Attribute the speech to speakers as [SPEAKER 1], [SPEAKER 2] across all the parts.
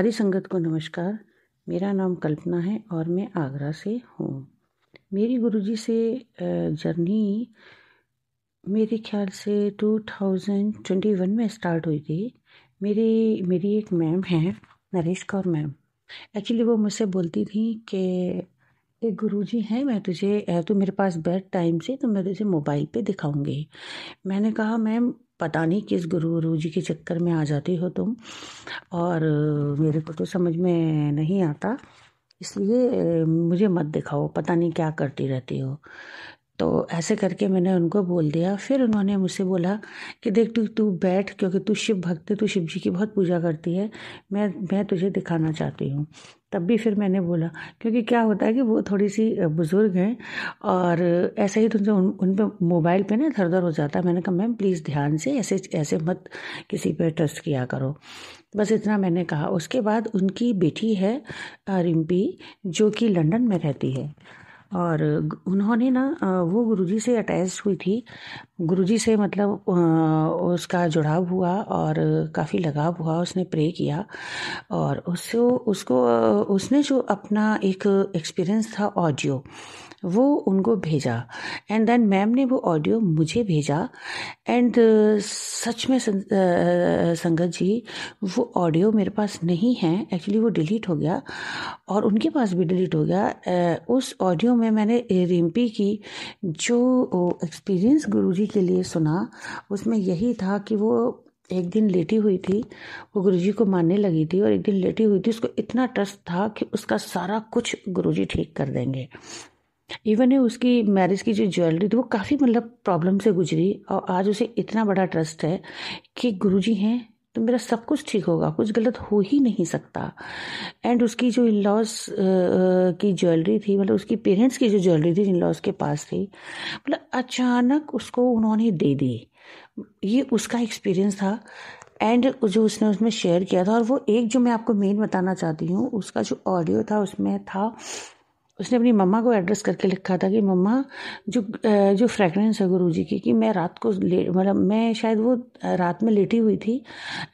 [SPEAKER 1] अरे संगत को नमस्कार मेरा नाम कल्पना है और मैं आगरा से हूँ मेरी गुरुजी से जर्नी मेरे ख्याल से 2021 में स्टार्ट हुई थी मेरी मेरी एक मैम है नरेश कौर मैम एक्चुअली वो मुझसे बोलती थी कि एक गुरुजी हैं मैं तुझे तू मेरे पास बैठ टाइम से तो मैं तुझे मोबाइल पे दिखाऊंगी मैंने कहा मैम पता नहीं किस गुरु गुरु जी के चक्कर में आ जाती हो तुम और मेरे को तो समझ में नहीं आता इसलिए मुझे मत दिखाओ पता नहीं क्या करती रहती हो तो ऐसे करके मैंने उनको बोल दिया फिर उन्होंने मुझसे बोला कि देख तू तू बैठ क्योंकि तू शिव भक्त है तू शिव जी की बहुत पूजा करती है मैं मैं तुझे दिखाना चाहती हूँ तब भी फिर मैंने बोला क्योंकि क्या होता है कि वो थोड़ी सी बुज़ुर्ग हैं और ऐसे ही तुमसे उन उन पर मोबाइल पे ना धरधर हो जाता है मैंने कहा मैम प्लीज़ ध्यान से ऐसे ऐसे मत किसी पे ट्रस्ट किया करो बस इतना मैंने कहा उसके बाद उनकी बेटी है रिम्पी जो कि लंदन में रहती है और उन्होंने ना वो गुरुजी से अटैच हुई थी गुरुजी से मतलब उसका जुड़ाव हुआ और काफ़ी लगाव हुआ उसने प्रे किया और उसको उसको उसने जो अपना एक एक्सपीरियंस था ऑडियो वो उनको भेजा एंड देन मैम ने वो ऑडियो मुझे भेजा एंड uh, सच में uh, uh, संगत जी वो ऑडियो मेरे पास नहीं है एक्चुअली वो डिलीट हो गया और उनके पास भी डिलीट हो गया उस ऑडियो में मैंने रिम्पी की जो एक्सपीरियंस गुरुजी के लिए सुना उसमें यही था कि वो एक दिन लेटी हुई थी वो गुरुजी को मानने लगी थी और एक दिन लेटी हुई थी उसको इतना ट्रस्ट था कि उसका सारा कुछ गुरुजी ठीक कर देंगे इवन है उसकी मैरिज की जो ज्वेलरी थी वो काफ़ी मतलब प्रॉब्लम से गुजरी और आज उसे इतना बड़ा ट्रस्ट है कि गुरुजी हैं तो मेरा सब कुछ ठीक होगा कुछ गलत हो ही नहीं सकता एंड उसकी जो इन लॉज की ज्वेलरी थी मतलब उसकी पेरेंट्स की जो ज्वेलरी थी इन लॉज के पास थी मतलब अचानक उसको उन्होंने दे दी ये उसका एक्सपीरियंस था एंड जो उसने उसमें शेयर किया था और वो एक जो मैं आपको मेन बताना चाहती हूँ उसका जो ऑडियो था उसमें था उसने अपनी मम्मा को एड्रेस करके लिखा था कि मम्मा जो जो फ्रेगरेंस है गुरु जी की कि मैं रात को ले मतलब मैं शायद वो रात में लेटी हुई थी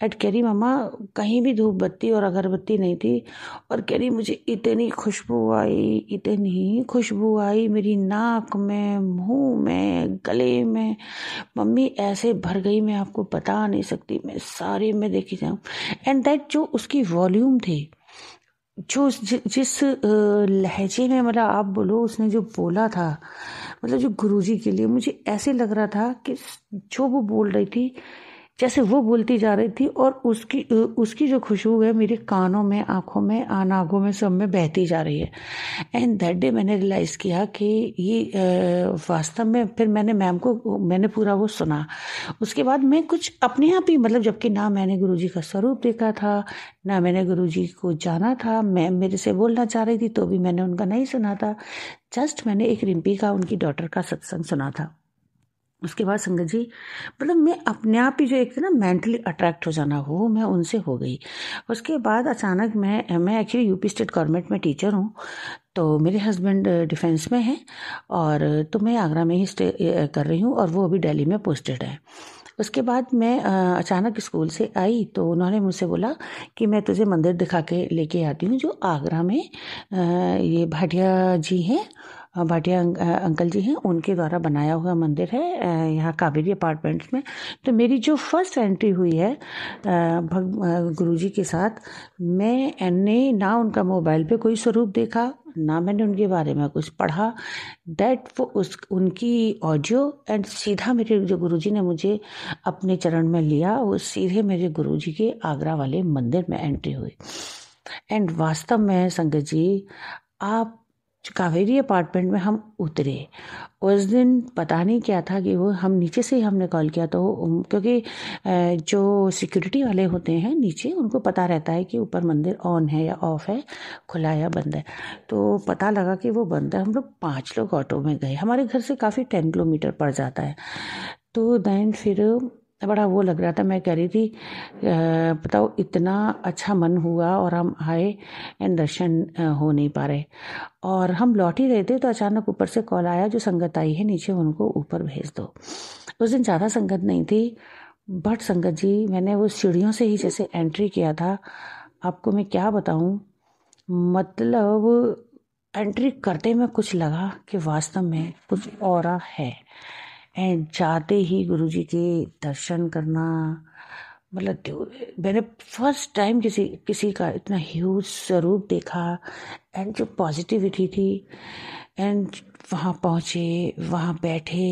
[SPEAKER 1] एट कैरी मम्मा कहीं भी धूप बत्ती और अगरबत्ती नहीं थी और कैरी मुझे इतनी खुशबू आई इतनी खुशबू आई मेरी नाक में मुंह में गले में मम्मी ऐसे भर गई मैं आपको बता नहीं सकती मैं सारे में देखी जाऊँ एंड दैट जो उसकी वॉल्यूम थी जो जि, जिस लहजे में मतलब आप बोलो उसने जो बोला था मतलब जो गुरुजी के लिए मुझे ऐसे लग रहा था कि जो वो बोल रही थी जैसे वो बोलती जा रही थी और उसकी उसकी जो खुशबू है मेरे कानों में आँखों में आनागों में सब में बहती जा रही है एंड दैट डे मैंने रियलाइज़ किया कि ये वास्तव में फिर मैंने मैम को मैंने पूरा वो सुना उसके बाद मैं कुछ अपने आप ही मतलब जबकि ना मैंने गुरुजी का स्वरूप देखा था ना मैंने गुरु को जाना था मैम मेरे से बोलना चाह रही थी तो भी मैंने उनका नहीं सुना था जस्ट मैंने एक रिम्पी का उनकी डॉटर का सत्संग सुना था उसके बाद संगत जी मतलब मैं अपने आप ही जो एक ना मेंटली अट्रैक्ट हो जाना हो मैं उनसे हो गई उसके बाद अचानक मैं मैं एक्चुअली यूपी स्टेट गवर्नमेंट में टीचर हूँ तो मेरे हस्बैंड डिफेंस में हैं और तो मैं आगरा में ही स्टे कर रही हूँ और वो अभी दिल्ली में पोस्टेड है उसके बाद मैं अचानक स्कूल से आई तो उन्होंने मुझसे बोला कि मैं तुझे मंदिर दिखा के लेके आती हूँ जो आगरा में ये भाटिया जी हैं भाटिया अंकल जी हैं उनके द्वारा बनाया हुआ मंदिर है यहाँ कावेरी अपार्टमेंट्स में तो मेरी जो फर्स्ट एंट्री हुई है भग गुरु जी के साथ मैंने ना उनका मोबाइल पे कोई स्वरूप देखा ना मैंने उनके बारे में कुछ पढ़ा डैट वो उस उनकी ऑडियो एंड सीधा मेरे जो गुरुजी ने मुझे अपने चरण में लिया वो सीधे मेरे गुरुजी के आगरा वाले मंदिर में एंट्री हुई एंड वास्तव में संगत जी आप कावेरी अपार्टमेंट में हम उतरे उस दिन पता नहीं क्या था कि वो हम नीचे से ही हमने कॉल किया तो क्योंकि जो सिक्योरिटी वाले होते हैं नीचे उनको पता रहता है कि ऊपर मंदिर ऑन है या ऑफ है खुला या बंद है तो पता लगा कि वो बंद है हम लोग पाँच लोग ऑटो में गए हमारे घर से काफ़ी टेन किलोमीटर पड़ जाता है तो दैन फिर बड़ा वो लग रहा था मैं कह रही थी बताओ इतना अच्छा मन हुआ और हम आए एंड दर्शन हो नहीं पा रहे और हम लौट ही रहे थे तो अचानक ऊपर से कॉल आया जो संगत आई है नीचे उनको ऊपर भेज दो उस दिन ज़्यादा संगत नहीं थी बट संगत जी मैंने वो सीढ़ियों से ही जैसे एंट्री किया था आपको मैं क्या बताऊं मतलब एंट्री करते में कुछ लगा कि वास्तव में कुछ और है एंड जाते ही गुरु जी के दर्शन करना मतलब मैंने फर्स्ट टाइम किसी किसी का इतना ह्यूज स्वरूप देखा एंड जो पॉजिटिविटी थी एंड वहाँ पहुँचे वहाँ बैठे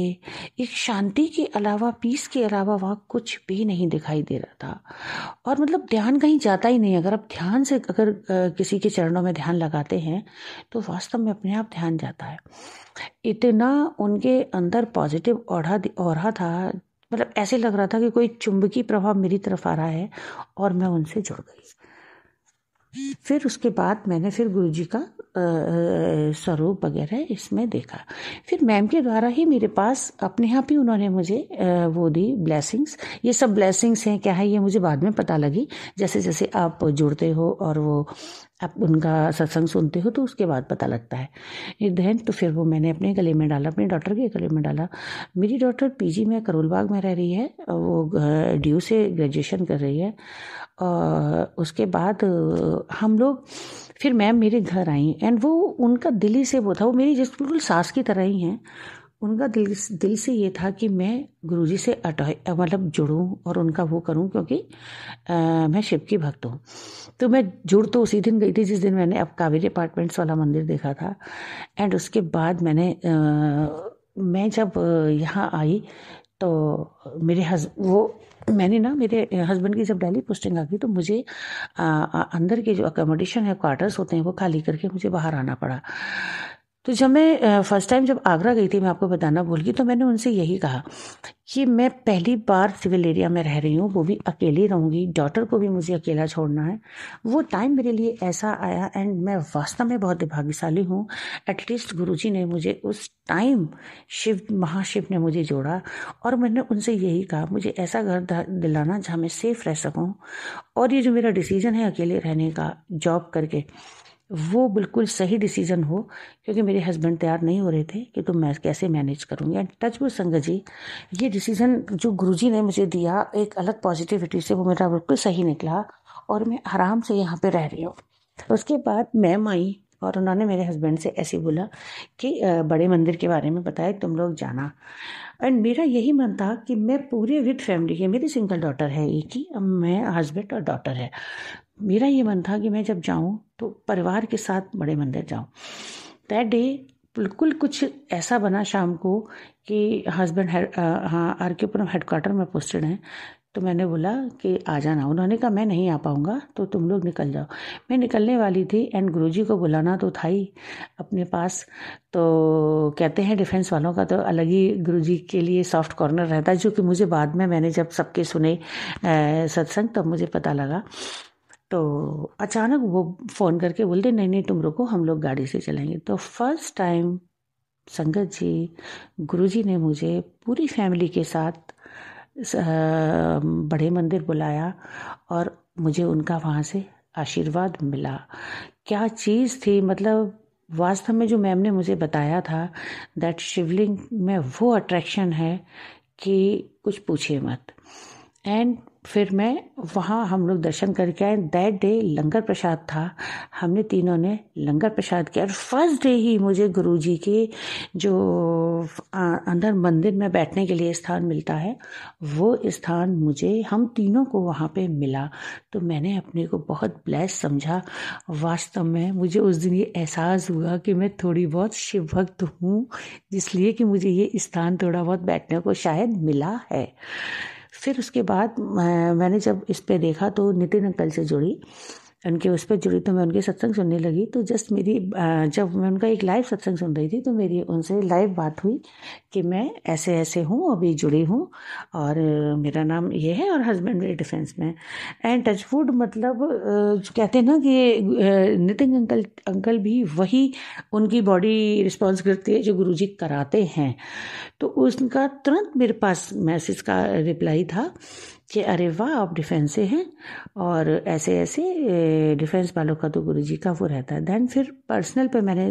[SPEAKER 1] एक शांति के अलावा पीस के अलावा वहाँ कुछ भी नहीं दिखाई दे रहा था और मतलब ध्यान कहीं जाता ही नहीं अगर आप ध्यान से अगर किसी के चरणों में ध्यान लगाते हैं तो वास्तव में अपने आप ध्यान जाता है इतना उनके अंदर पॉजिटिव ओढ़ा ओढ़ा था मतलब ऐसे लग रहा था कि कोई चुंबकीय प्रभाव मेरी तरफ आ रहा है और मैं उनसे जुड़ गई फिर उसके बाद मैंने फिर गुरु जी का स्वरूप वगैरह इसमें देखा फिर मैम के द्वारा ही मेरे पास अपने आप हाँ ही उन्होंने मुझे वो दी ब्लेसिंग्स ये सब ब्लेसिंग्स हैं क्या है ये मुझे बाद में पता लगी जैसे जैसे आप जुड़ते हो और वो आप उनका सत्संग सुनते हो तो उसके बाद पता लगता है ये दहन तो फिर वो मैंने अपने गले में डाला अपने डॉक्टर के गले में डाला मेरी डॉक्टर पीजी में करोलबाग में रह रही है वो ड्यू से ग्रेजुएशन कर रही है और उसके बाद हम लोग फिर मैम मेरे घर आई एंड वो उनका दिल्ली से वो था वो मेरी जिस बिल्कुल सास की तरह ही हैं उनका दिल दिल से ये था कि मैं गुरुजी से अटाई मतलब जुड़ूँ और उनका वो करूँ क्योंकि आ, मैं शिव की भक्त हूँ तो मैं जुड़ तो उसी दिन गई थी जिस दिन मैंने अब कावेरी अपार्टमेंट्स वाला मंदिर देखा था एंड उसके बाद मैंने आ, मैं जब यहाँ आई तो मेरे हस वो मैंने ना मेरे हस्बैंड की जब डेली पोस्टिंग आ गई तो मुझे आ, आ, अंदर के जो अकोमोडेशन है क्वार्टर्स होते हैं वो खाली करके मुझे बाहर आना पड़ा तो जब मैं फ़र्स्ट टाइम जब आगरा गई थी मैं आपको बताना भूल गई तो मैंने उनसे यही कहा कि मैं पहली बार सिविल एरिया में रह रही हूँ वो भी अकेली रहूँगी डॉटर को भी मुझे अकेला छोड़ना है वो टाइम मेरे लिए ऐसा आया एंड मैं वास्तव में बहुत भाग्यशाली हूँ एटलीस्ट जी ने मुझे उस टाइम शिव महाशिव ने मुझे जोड़ा और मैंने उनसे यही कहा मुझे ऐसा घर दिलाना जहाँ मैं सेफ़ रह सकूँ और ये जो मेरा डिसीज़न है अकेले रहने का जॉब करके वो बिल्कुल सही डिसीजन हो क्योंकि मेरे हस्बैंड तैयार नहीं हो रहे थे कि तुम मैं कैसे मैनेज करूँगी एंड टच वो संगत जी ये डिसीजन जो गुरुजी ने मुझे दिया एक अलग पॉजिटिविटी से वो मेरा बिल्कुल सही निकला और मैं आराम से यहाँ पे रह रही हूँ उसके बाद मैम आई और उन्होंने मेरे हस्बैंड से ऐसे बोला कि बड़े मंदिर के बारे में बताया तुम लोग जाना एंड मेरा यही मन था कि मैं पूरे विथ फैमिली है मेरी सिंगल डॉटर है एक ही मैं हस्बैंड और डॉटर है मेरा ये मन था कि मैं जब जाऊँ तो परिवार के साथ बड़े मंदिर जाऊँ दैट डे बिल्कुल कुछ ऐसा बना शाम को कि हस्बैंड हाँ आर के पुरम हेडक्वार्टर में पोस्टेड हैं तो मैंने बोला कि आ जाना उन्होंने कहा मैं नहीं आ पाऊँगा तो तुम लोग निकल जाओ मैं निकलने वाली थी एंड गुरु को बुलाना तो था ही अपने पास तो कहते हैं डिफेंस वालों का तो अलग ही गुरु के लिए सॉफ्ट कॉर्नर रहता है जो कि मुझे बाद में मैंने जब सबके सुने सत्संग तब तो मुझे पता लगा तो अचानक वो फ़ोन करके बोलते नहीं नहीं तुम रुको हम लोग गाड़ी से चलाएंगे तो फर्स्ट टाइम संगत जी गुरु जी ने मुझे पूरी फैमिली के साथ बड़े मंदिर बुलाया और मुझे उनका वहाँ से आशीर्वाद मिला क्या चीज़ थी मतलब वास्तव में जो मैम ने मुझे बताया था दैट शिवलिंग में वो अट्रैक्शन है कि कुछ पूछे मत एंड फिर मैं वहाँ हम लोग दर्शन करके आए दैट डे लंगर प्रसाद था हमने तीनों ने लंगर प्रसाद किया और फर्स्ट डे ही मुझे गुरुजी के जो अंदर मंदिर में बैठने के लिए स्थान मिलता है वो स्थान मुझे हम तीनों को वहाँ पे मिला तो मैंने अपने को बहुत ब्लेस समझा वास्तव में मुझे उस दिन ये एहसास हुआ कि मैं थोड़ी बहुत शिव भक्त हूँ इसलिए कि मुझे ये स्थान थोड़ा बहुत बैठने को शायद मिला है फिर उसके बाद मैंने जब इस पर देखा तो नितिन अंकल से जुड़ी उनके उस पर जुड़ी तो मैं उनके सत्संग सुनने लगी तो जस्ट मेरी जब मैं उनका एक लाइव सत्संग सुन रही थी तो मेरी उनसे लाइव बात हुई कि मैं ऐसे ऐसे हूँ अभी जुड़ी हूँ और मेरा नाम ये है और हस्बैंड मेरे डिफेंस में एंड टच फूड मतलब कहते हैं ना कि नितिन अंकल अंकल भी वही उनकी बॉडी रिस्पॉन्स करती है जो गुरु कराते हैं तो उसका तुरंत मेरे पास मैसेज का रिप्लाई था कि अरे वाह आप डिफेंस से हैं और ऐसे ऐसे डिफेंस वालों का तो गुरु जी का वो रहता है दैन फिर पर्सनल पे मैंने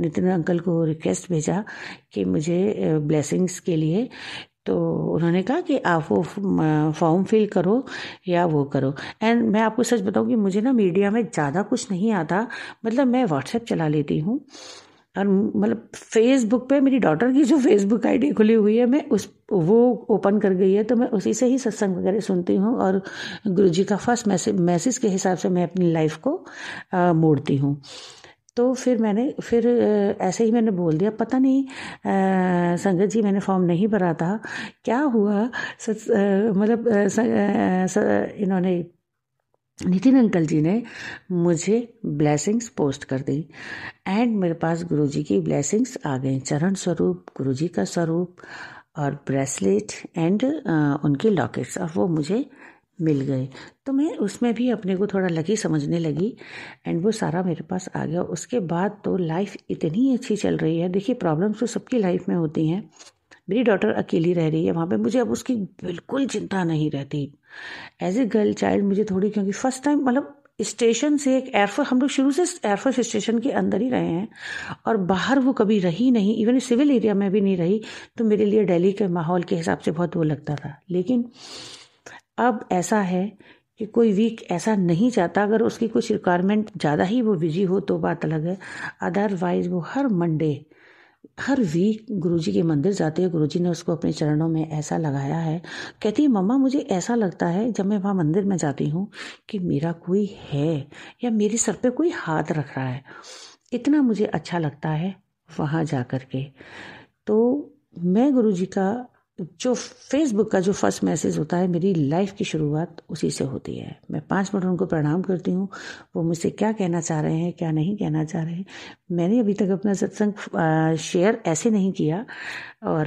[SPEAKER 1] नितिन अंकल को रिक्वेस्ट भेजा कि मुझे ब्लेसिंग्स के लिए तो उन्होंने कहा कि आप वो फॉर्म फिल करो या वो करो एंड मैं आपको सच बताऊँ कि मुझे ना मीडिया में ज़्यादा कुछ नहीं आता मतलब मैं व्हाट्सएप चला लेती हूँ और मतलब फेसबुक पे मेरी डॉटर की जो फेसबुक आईडी खुली हुई है मैं उस वो ओपन कर गई है तो मैं उसी से ही सत्संग वगैरह सुनती हूँ और गुरुजी का फर्स्ट मैसेज मैसेज के हिसाब से मैं अपनी लाइफ को आ, मोड़ती हूँ तो फिर मैंने फिर ऐसे ही मैंने बोल दिया पता नहीं संगत जी मैंने फॉर्म नहीं भरा था क्या हुआ मतलब इन्होंने नितिन अंकल जी ने मुझे ब्लैसिंग्स पोस्ट कर दी एंड मेरे पास गुरु जी की ब्लैसिंग्स आ गए चरण स्वरूप गुरु जी का स्वरूप और ब्रेसलेट एंड उनकी लॉकेट्स और वो मुझे मिल गए तो मैं उसमें भी अपने को थोड़ा लकी समझने लगी एंड वो सारा मेरे पास आ गया उसके बाद तो लाइफ इतनी अच्छी चल रही है देखिए प्रॉब्लम्स तो सबकी लाइफ में होती हैं मेरी डॉटर अकेली रह रही है वहाँ पे मुझे अब उसकी बिल्कुल चिंता नहीं रहती एज ए गर्ल चाइल्ड मुझे थोड़ी क्योंकि फर्स्ट टाइम मतलब स्टेशन से एक एयरफोर्स हम लोग शुरू से एयरफोर्स स्टेशन के अंदर ही रहे हैं और बाहर वो कभी रही नहीं इवन सिविल एरिया में भी नहीं रही तो मेरे लिए दिल्ली के माहौल के हिसाब से बहुत वो लगता था लेकिन अब ऐसा है कि कोई वीक ऐसा नहीं चाहता अगर उसकी कुछ रिक्वायरमेंट ज़्यादा ही वो बिजी हो तो बात अलग है अदरवाइज वो हर मंडे हर वीक गुरुजी के मंदिर जाते हैं गुरुजी ने उसको अपने चरणों में ऐसा लगाया है कहती है मम्मा मुझे ऐसा लगता है जब मैं वहाँ मंदिर में जाती हूँ कि मेरा कोई है या मेरे सर पे कोई हाथ रख रहा है इतना मुझे अच्छा लगता है वहाँ जा कर के तो मैं गुरुजी का जो फेसबुक का जो फर्स्ट मैसेज होता है मेरी लाइफ की शुरुआत उसी से होती है मैं पाँच मिनट उनको प्रणाम करती हूँ वो मुझसे क्या कहना चाह रहे हैं क्या नहीं कहना चाह रहे हैं मैंने अभी तक अपना सत्संग शेयर ऐसे नहीं किया और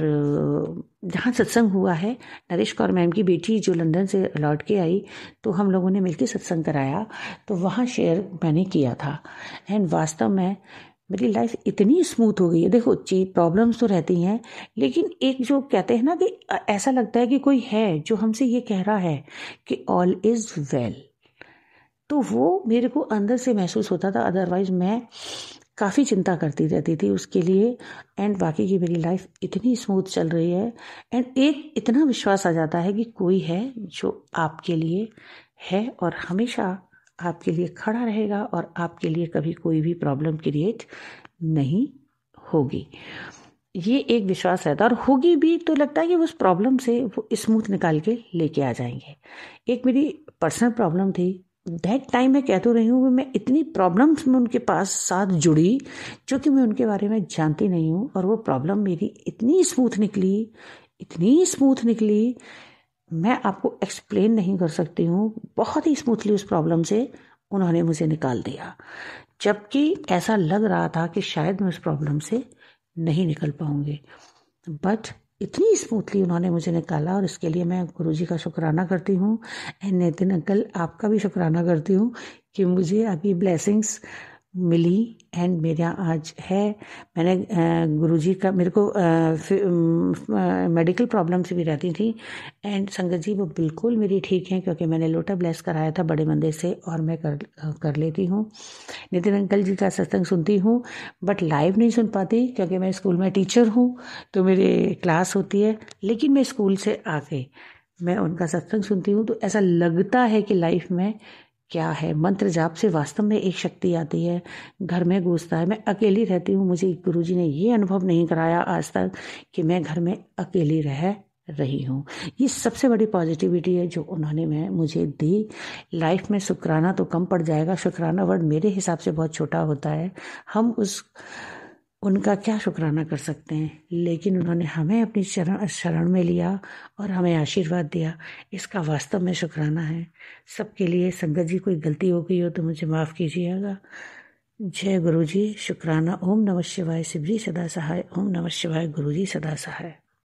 [SPEAKER 1] जहाँ सत्संग हुआ है नरेश कौर मैम की बेटी जो लंदन से लौट के आई तो हम लोगों ने मिलकर सत्संग कराया तो वहाँ शेयर मैंने किया था एंड वास्तव में मेरी लाइफ इतनी स्मूथ हो गई है देखो चीज प्रॉब्लम्स तो रहती हैं लेकिन एक जो कहते हैं ना कि ऐसा लगता है कि कोई है जो हमसे ये कह रहा है कि ऑल इज़ वेल तो वो मेरे को अंदर से महसूस होता था अदरवाइज मैं काफ़ी चिंता करती रहती थी उसके लिए एंड बाकी की मेरी लाइफ इतनी स्मूथ चल रही है एंड एक इतना विश्वास आ जाता है कि कोई है जो आपके लिए है और हमेशा आपके लिए खड़ा रहेगा और आपके लिए कभी कोई भी प्रॉब्लम क्रिएट नहीं होगी ये एक विश्वास रहता है और होगी भी तो लगता है कि उस प्रॉब्लम से वो स्मूथ निकाल के लेके आ जाएंगे एक मेरी पर्सनल प्रॉब्लम थी दैट टाइम मैं कह तो रही हूँ कि मैं इतनी प्रॉब्लम्स में उनके पास साथ जुड़ी जो कि मैं उनके बारे में जानती नहीं हूँ और वो प्रॉब्लम मेरी इतनी स्मूथ निकली इतनी स्मूथ निकली मैं आपको एक्सप्लेन नहीं कर सकती हूँ बहुत ही स्मूथली उस प्रॉब्लम से उन्होंने मुझे निकाल दिया जबकि ऐसा लग रहा था कि शायद मैं उस प्रॉब्लम से नहीं निकल पाऊँगी बट इतनी स्मूथली उन्होंने मुझे निकाला और इसके लिए मैं गुरु जी का शुक्राना करती हूँ एंड नितिन अंकल आपका भी शुक्राना करती हूँ कि मुझे आपकी ब्लेसिंग्स मिली एंड मेरा आज है मैंने गुरुजी का मेरे को मेडिकल प्रॉब्लम से भी रहती थी एंड संगत जी वो बिल्कुल मेरी ठीक है क्योंकि मैंने लोटा ब्लेस कराया था बड़े मंदिर से और मैं कर कर लेती हूँ नितिन अंकल जी का सत्संग सुनती हूँ बट लाइव नहीं सुन पाती क्योंकि मैं स्कूल में टीचर हूँ तो मेरी क्लास होती है लेकिन मैं स्कूल से आके मैं उनका सत्संग सुनती हूँ तो ऐसा लगता है कि लाइफ में क्या है मंत्र जाप से वास्तव में एक शक्ति आती है घर में घुसता है मैं अकेली रहती हूँ मुझे गुरु जी ने ये अनुभव नहीं कराया आज तक कि मैं घर में अकेली रह रही हूँ ये सबसे बड़ी पॉजिटिविटी है जो उन्होंने मैं मुझे दी लाइफ में शुक्राना तो कम पड़ जाएगा शुक्राना वर्ड मेरे हिसाब से बहुत छोटा होता है हम उस उनका क्या शुक्राना कर सकते हैं लेकिन उन्होंने हमें अपनी शरण शरण में लिया और हमें आशीर्वाद दिया इसका वास्तव में शुक्राना है सबके लिए संगत जी कोई गलती हो गई हो तो मुझे माफ़ कीजिएगा जय गुरु जी शुक्राना ओम नमः शिवाय जी सदा सहाय ओम नमः शिवाय गुरु जी सदा सहाय